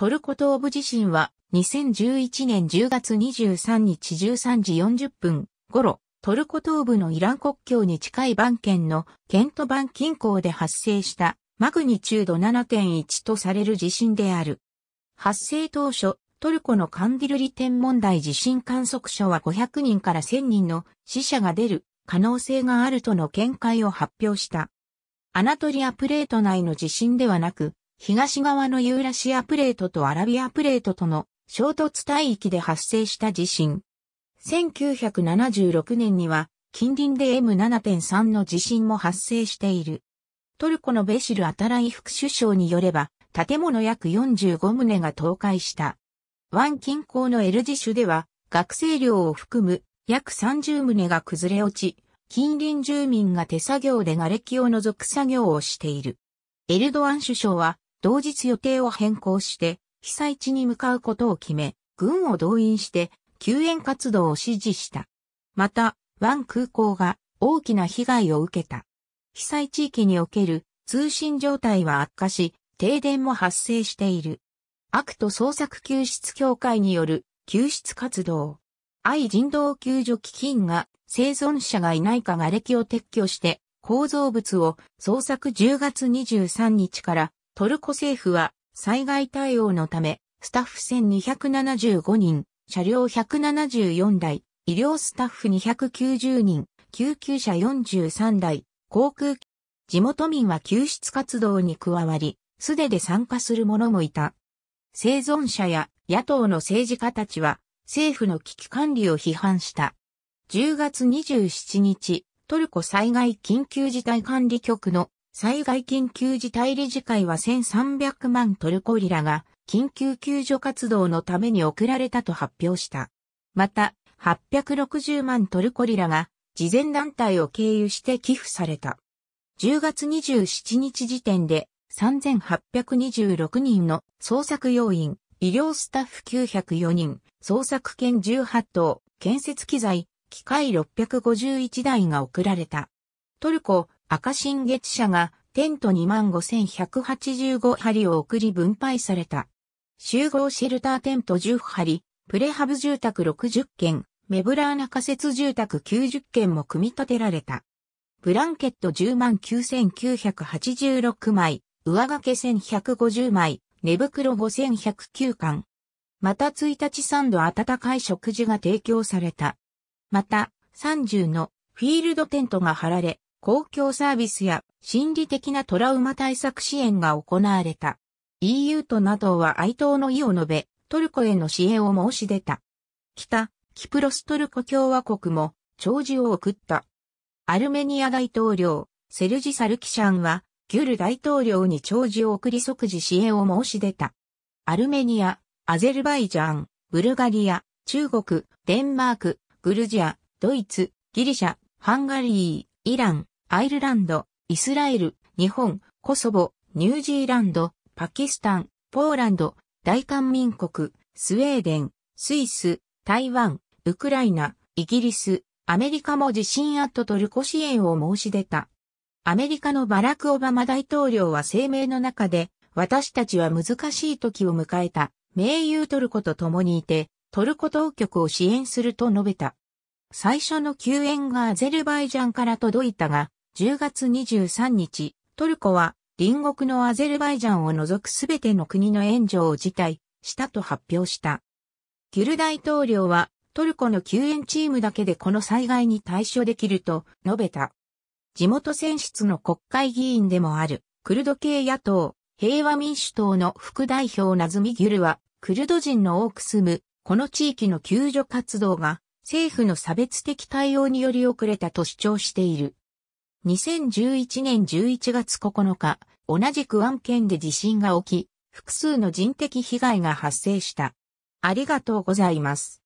トルコ東部地震は2011年10月23日13時40分頃、トルコ東部のイラン国境に近いバン県のケントバン近郊で発生したマグニチュード7.1とされる地震である。発生当初、トルコのカンディルリ天文台地震観測所は500人から1000人の死者が出る可能性があるとの見解を発表した。アナトリアプレート内の地震ではなく、東側のユーラシアプレートとアラビアプレートとの衝突帯域で発生した地震。1976年には近隣で M7.3 の地震も発生している。トルコのベシル・アタライ副首相によれば、建物約45棟が倒壊した。湾近郊のエルジシュでは、学生寮を含む約30棟が崩れ落ち、近隣住民が手作業で瓦礫を除く作業をしている。エルドアン首相は、同日予定を変更して、被災地に向かうことを決め、軍を動員して救援活動を指示した。また、湾空港が大きな被害を受けた。被災地域における通信状態は悪化し、停電も発生している。アクト捜索救出協会による救出活動。愛人道救助基金が生存者がいないか瓦礫を撤去して構造物を捜索10月23日からトルコ政府は災害対応のため、スタッフ1275人、車両174台、医療スタッフ290人、救急車43台、航空機、地元民は救出活動に加わり、素手で参加する者もいた。生存者や野党の政治家たちは政府の危機管理を批判した。10月27日、トルコ災害緊急事態管理局の災害緊急事態理事会は1300万トルコリラが緊急救助活動のために送られたと発表した。また、860万トルコリラが慈善団体を経由して寄付された。10月27日時点で3826人の捜索要員、医療スタッフ904人、捜索犬18頭、建設機材、機械651台が送られた。トルコ赤新月社がテント25,185針を送り分配された。集合シェルターテント10針、プレハブ住宅60件、メブラーナ仮設住宅90件も組み立てられた。ブランケット109,986枚、上掛け1,150枚、寝袋5,109巻。また1日3度温かい食事が提供された。また、30のフィールドテントが張られ、公共サービスや心理的なトラウマ対策支援が行われた。EU と NATO は哀悼の意を述べ、トルコへの支援を申し出た。北、キプロストルコ共和国も、弔辞を送った。アルメニア大統領、セルジ・サルキシャンは、ギュル大統領に弔辞を送り即時支援を申し出た。アルメニア、アゼルバイジャン、ブルガリア、中国、デンマーク、グルジア、ドイツ、ギリシャ、ハンガリー、イラン、アイルランド、イスラエル、日本、コソボ、ニュージーランド、パキスタン、ポーランド、大韓民国、スウェーデン、スイス、台湾、ウクライナ、イギリス、アメリカも地震アットトルコ支援を申し出た。アメリカのバラク・オバマ大統領は声明の中で、私たちは難しい時を迎えた、盟友トルコと共にいて、トルコ当局を支援すると述べた。最初の救援がアゼルバイジャンから届いたが、10月23日、トルコは隣国のアゼルバイジャンを除くすべての国の援助を辞退したと発表した。ギュル大統領はトルコの救援チームだけでこの災害に対処できると述べた。地元選出の国会議員でもあるクルド系野党平和民主党の副代表ナズミ・ギュルはクルド人の多く住むこの地域の救助活動が政府の差別的対応により遅れたと主張している。2011年11月9日、同じく案件で地震が起き、複数の人的被害が発生した。ありがとうございます。